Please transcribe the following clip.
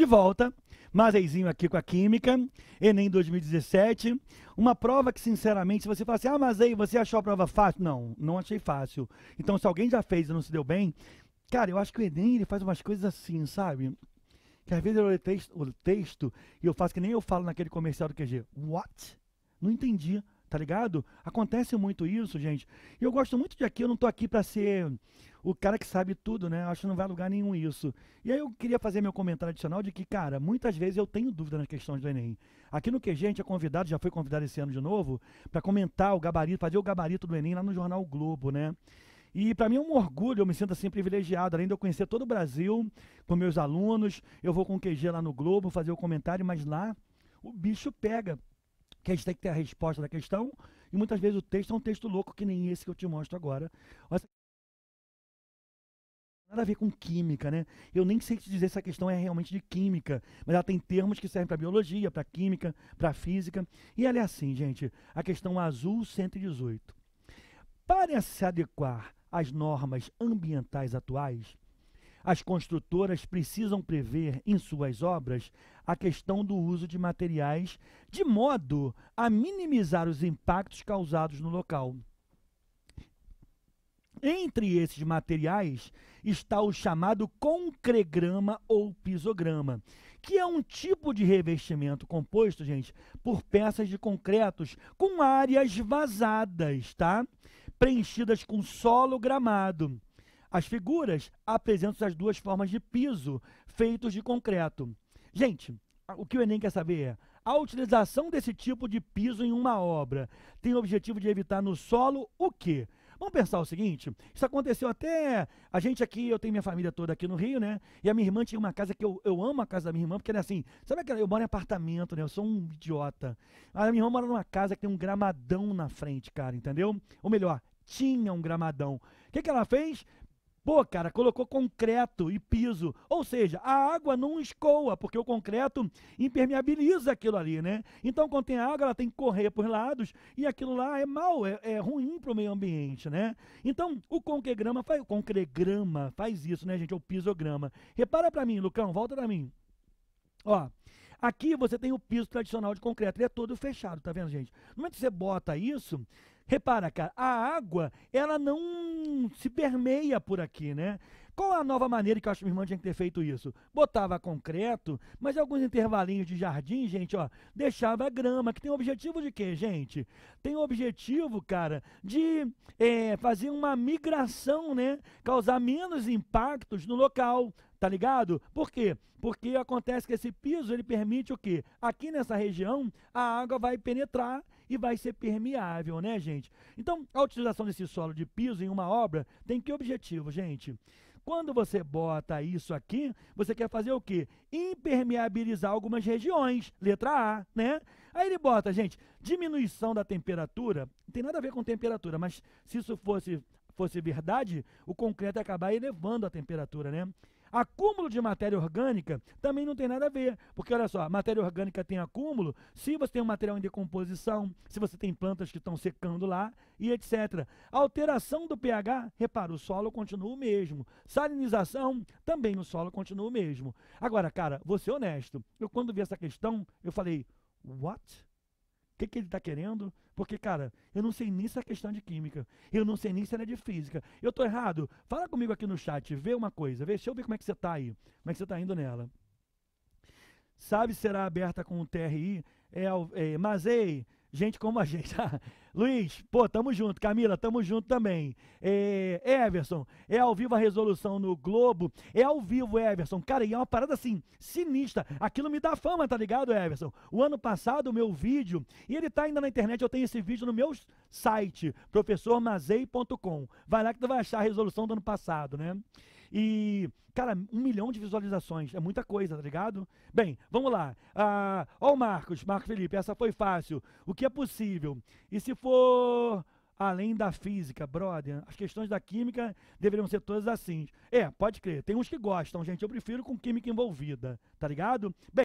De volta, Mazeizinho aqui com a Química, Enem 2017. Uma prova que, sinceramente, se você falar assim, ah, Mazei, você achou a prova fácil? Não, não achei fácil. Então, se alguém já fez e não se deu bem, cara, eu acho que o Enem ele faz umas coisas assim, sabe? Que às vezes eu leio texto, o texto e eu faço que nem eu falo naquele comercial do QG. What? Não entendi tá ligado? Acontece muito isso, gente. E eu gosto muito de aqui, eu não tô aqui para ser o cara que sabe tudo, né? Acho que não vai a lugar nenhum isso. E aí eu queria fazer meu comentário adicional de que, cara, muitas vezes eu tenho dúvida nas questões do Enem. Aqui no QG a gente é convidado, já foi convidado esse ano de novo, para comentar o gabarito, fazer o gabarito do Enem lá no Jornal Globo, né? E para mim é um orgulho, eu me sinto assim privilegiado, além de eu conhecer todo o Brasil com meus alunos, eu vou com o QG lá no Globo fazer o comentário, mas lá o bicho pega, que a gente tem que ter a resposta da questão, e muitas vezes o texto é um texto louco que nem esse que eu te mostro agora. Nada a ver com química, né? Eu nem sei te dizer se a questão é realmente de química, mas ela tem termos que servem para biologia, para química, para física. E ela é assim, gente, a questão azul 118. Para se adequar às normas ambientais atuais, as construtoras precisam prever em suas obras a questão do uso de materiais de modo a minimizar os impactos causados no local. Entre esses materiais está o chamado concregrama ou pisograma, que é um tipo de revestimento composto, gente, por peças de concretos com áreas vazadas, tá? Preenchidas com solo gramado. As figuras apresentam as duas formas de piso feitos de concreto. Gente, o que o Enem quer saber é: a utilização desse tipo de piso em uma obra tem o objetivo de evitar no solo o quê? Vamos pensar o seguinte: isso aconteceu até. A gente aqui, eu tenho minha família toda aqui no Rio, né? E a minha irmã tinha uma casa que eu, eu amo a casa da minha irmã, porque era é assim. Sabe aquela? Eu moro em apartamento, né? Eu sou um idiota. A minha irmã mora numa casa que tem um gramadão na frente, cara, entendeu? Ou melhor, tinha um gramadão. O que, que ela fez? Pô, cara, colocou concreto e piso. Ou seja, a água não escoa, porque o concreto impermeabiliza aquilo ali, né? Então, quando tem água, ela tem que correr por lados e aquilo lá é mal, é, é ruim para o meio ambiente, né? Então, o conquegrama faz, concregrama faz isso, né, gente? É o pisograma. Repara para mim, Lucão, volta para mim. Ó, aqui você tem o piso tradicional de concreto, ele é todo fechado, tá vendo, gente? No momento que você bota isso, Repara, cara, a água, ela não se permeia por aqui, né? Qual é a nova maneira que eu acho que minha irmã tinha que ter feito isso? Botava concreto, mas alguns intervalinhos de jardim, gente, ó, deixava grama, que tem o objetivo de quê, gente? Tem o objetivo, cara, de é, fazer uma migração, né? Causar menos impactos no local, tá ligado? Por quê? Porque acontece que esse piso, ele permite o quê? Aqui nessa região, a água vai penetrar e vai ser permeável, né, gente? Então, a utilização desse solo de piso em uma obra tem que objetivo, gente? Quando você bota isso aqui, você quer fazer o quê? Impermeabilizar algumas regiões, letra A, né? Aí ele bota, gente, diminuição da temperatura, não tem nada a ver com temperatura, mas se isso fosse, fosse verdade, o concreto ia acabar elevando a temperatura, né? Acúmulo de matéria orgânica também não tem nada a ver, porque olha só, matéria orgânica tem acúmulo se você tem um material em decomposição, se você tem plantas que estão secando lá e etc. Alteração do pH, repara, o solo continua o mesmo. Salinização, também o solo continua o mesmo. Agora, cara, vou ser honesto, eu quando vi essa questão, eu falei, what? que, que ele está querendo? Porque, cara, eu não sei nem se é questão de química. Eu não sei nem se é de física. Eu tô errado? Fala comigo aqui no chat, vê uma coisa. Vê, deixa eu ver como é que você tá aí. Como é que você tá indo nela. Sabe será aberta com o TRI? É, é, mas ei, gente como a gente. Ah, Luiz, pô, tamo junto. Camila, tamo junto também. É, Everson, é ao vivo a resolução no Globo. É ao vivo, Everson. Cara, e é uma parada assim, sinistra. Aquilo me dá fama, tá ligado, Everson? O ano passado, o meu vídeo, e ele tá ainda na internet, eu tenho esse vídeo no meu site, professormazei.com. Vai lá que tu vai achar a resolução do ano passado, né? E, cara, um milhão de visualizações. É muita coisa, tá ligado? Bem, vamos lá. Ah, o Marcos, Marcos Felipe, essa foi fácil. O que é possível? E se for além da física, brother. As questões da química deveriam ser todas assim. É, pode crer. Tem uns que gostam, gente. Eu prefiro com química envolvida, tá ligado? Bem,